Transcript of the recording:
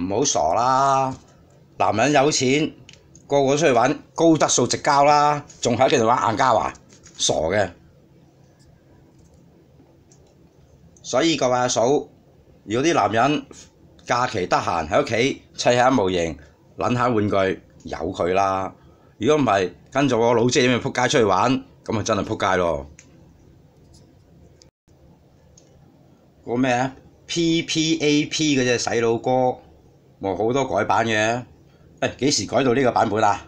唔好傻啦！男人有錢，個個出去玩高德數直交啦，仲喺度玩硬加華，傻嘅。所以各話，阿嫂，如果啲男人假期得閒喺屋企砌下模型、撚下玩具，由佢啦。如果唔係跟住個老姐咁樣撲街出去玩，咁啊真係撲街咯。個咩啊？P P A P 嗰只洗腦歌。冇好多改版嘅，誒幾時改到呢個版本啊？